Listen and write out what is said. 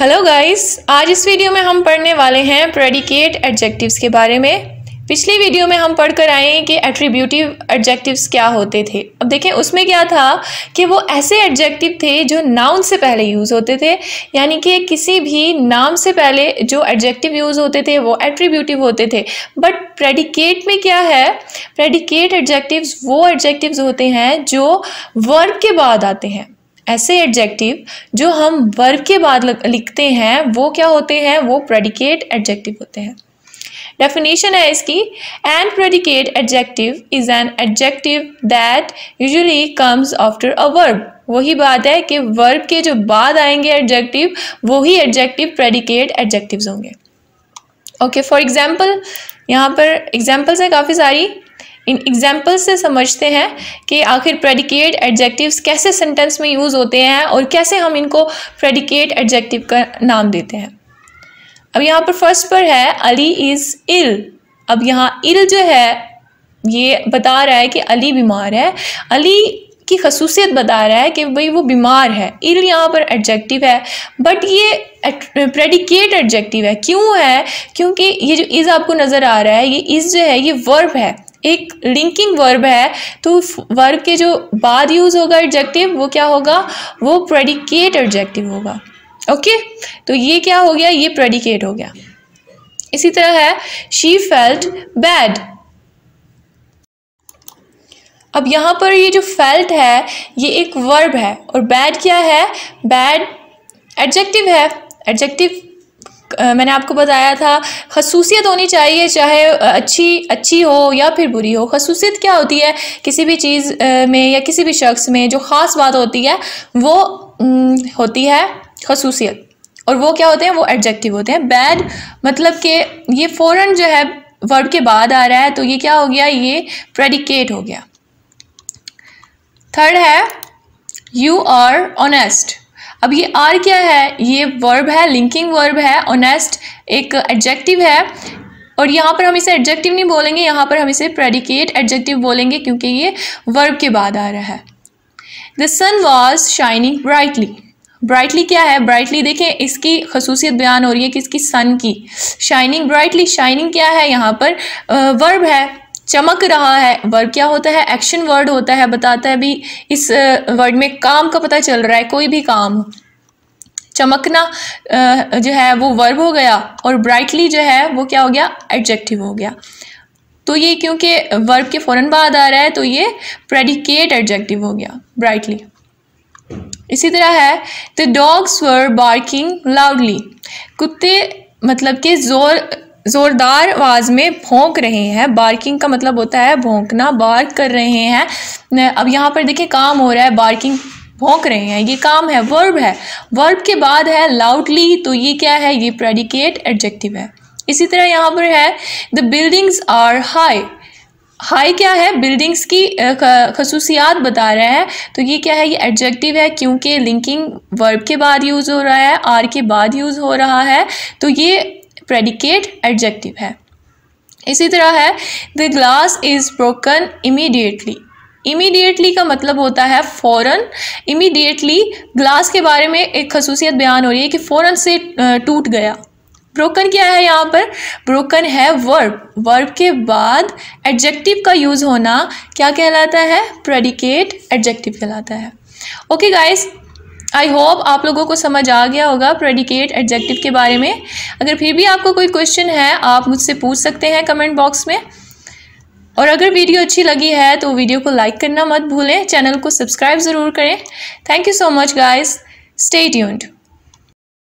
hello guys आज इस video में हम पढ़ने वाले हैं प्रेडिकेट एडजेक्टिव्स के बारे में पिछली वीडियो में हम पढ़कर आए हैं कि एट्रीब्यूटिव एडजेक्टिव्स क्या होते थे अब देखें उसमें क्या था कि वो ऐसे एडजेक्टिव थे जो नाउन से पहले यूज़ होते थे यानी कि किसी भी नाम से पहले जो एडजेक्टिव यूज़ होते थे वो एट्रीब्यूटिव होते थे बट प्रेडिकेट में क्या है प्रेडिकेट एडजेक्टिव्स वो एडजेक्टिव्स होते हैं जो वर्ब के बाद आते हैं ऐसे एडजेक्टिव जो हम वर्ब के बाद लिखते हैं वो क्या होते हैं वो प्रेडिकेट एडजेक्टिव होते हैं डेफिनेशन है इसकी and predicate adjective is an adjective that usually comes after a verb वही बात है कि वर्ब के जो बाद आएंगे एडजेक्टिव वही एडजेक्टिव प्रेडिकेट एडजेक्टिव होंगे ओके फॉर एग्जाम्पल यहाँ पर एग्जाम्पल्स हैं काफ़ी सारी इन एग्जाम्पल से समझते हैं कि आखिर प्रेडिकेट एडजेक्टिव्स कैसे सेंटेंस में यूज़ होते हैं और कैसे हम इनको प्रेडिकेट एडजेक्टिव का नाम देते हैं अब यहाँ पर फर्स्ट पर है अली इज़ इल अब यहाँ इल जो है ये बता रहा है कि अली बीमार है अली की खसूसियत बता रहा है कि भाई वो बीमार है इल यहाँ पर एडजेक्टिव है बट ये प्रेडिकेट एडजेक्टिव है क्यों है क्योंकि ये जो इज़ आपको नज़र आ रहा है ये इज़ जो है ये वर्ब है एक लिंकिंग वर्ब है तो वर्ब के जो बाद यूज़ होगा एडजेक्टिव वो क्या होगा वो प्रेडिकेट एडजेक्टिव होगा ओके तो ये क्या हो गया ये प्रेडिकेट हो गया इसी तरह है शी फेल्ट बैड अब यहां पर ये जो फेल्ट है ये एक वर्ब है और बैड क्या है बैड एडजेक्टिव है एडजेक्टिव मैंने आपको बताया था खसूसियत होनी चाहिए चाहे अच्छी अच्छी हो या फिर बुरी हो खसूसियत क्या होती है किसी भी चीज़ में या किसी भी शख्स में जो ख़ास बात होती है वो होती है खसूसियत और वो क्या होते हैं वो एडजेक्टिव होते हैं बैड मतलब कि ये फौरन जो है वर्ड के बाद आ रहा है तो ये क्या हो गया ये प्रेडिकेट हो गया थर्ड है यू आर ऑनेस्ट अब ये आर क्या है ये वर्ब है लिंकिंग वर्ब है ऑनेस्ट एक एडजेक्टिव है और यहाँ पर हम इसे एडजेक्टिव नहीं बोलेंगे यहाँ पर हम इसे प्रेडिकेट एडजेक्टिव बोलेंगे क्योंकि ये वर्ब के बाद आ रहा है the sun was shining brightly brightly क्या है ब्राइटली देखें इसकी खसूसियत बयान हो रही है कि इसकी सन की शाइनिंग ब्राइटली शाइनिंग क्या है यहाँ पर वर्ब है चमक रहा है वर्ब क्या होता है एक्शन वर्ड होता है बताता है भी इस वर्ड में काम का पता चल रहा है कोई भी काम चमकना जो है वो वर्ब हो गया और ब्राइटली जो है वो क्या हो गया एडजेक्टिव हो गया तो ये क्योंकि वर्ब के फौरन बाद आ रहा है तो ये प्रेडिकेट एडजेक्टिव हो गया ब्राइटली इसी तरह है the dogs were barking loudly कुत्ते मतलब कि ज़ोर ज़ोरदार आवाज़ में भोंक रहे हैं बार्किंग का मतलब होता है भोंकना बार्क कर रहे हैं अब यहाँ पर देखिए काम हो रहा है बार्किंग भोंक रहे हैं ये काम है वर्ब है वर्ब के बाद है लाउडली तो ये क्या है ये प्रेडिकेट एडजेक्टिव है इसी तरह यहाँ पर है the buildings are high high क्या है बिल्डिंग्स की खसूसियात बता रहे हैं तो ये क्या है ये एडजेक्टिव है क्योंकि लिंकिंग वर्ब के बाद यूज़ हो रहा है आर के बाद यूज़ हो रहा है तो ये प्रेडिकेट एडजेक्टिव है इसी तरह है the glass is broken immediately immediately का मतलब होता है फ़ौरन इमीडिएटली ग्लास के बारे में एक खसूसियत बयान हो रही है कि फ़ौरन से टूट गया ब्रोकन क्या है यहाँ पर ब्रोकन है वर्ब वर्ब के बाद एडजेक्टिव का यूज़ होना क्या कहलाता है प्रेडिकेट एडजेक्टिव कहलाता है ओके गाइस आई होप आप लोगों को समझ आ गया होगा प्रेडिकेट एडजेक्टिव के बारे में अगर फिर भी आपको कोई क्वेश्चन है आप मुझसे पूछ सकते हैं कमेंट बॉक्स में और अगर वीडियो अच्छी लगी है तो वीडियो को लाइक करना मत भूलें चैनल को सब्सक्राइब ज़रूर करें thank you so much guys stay tuned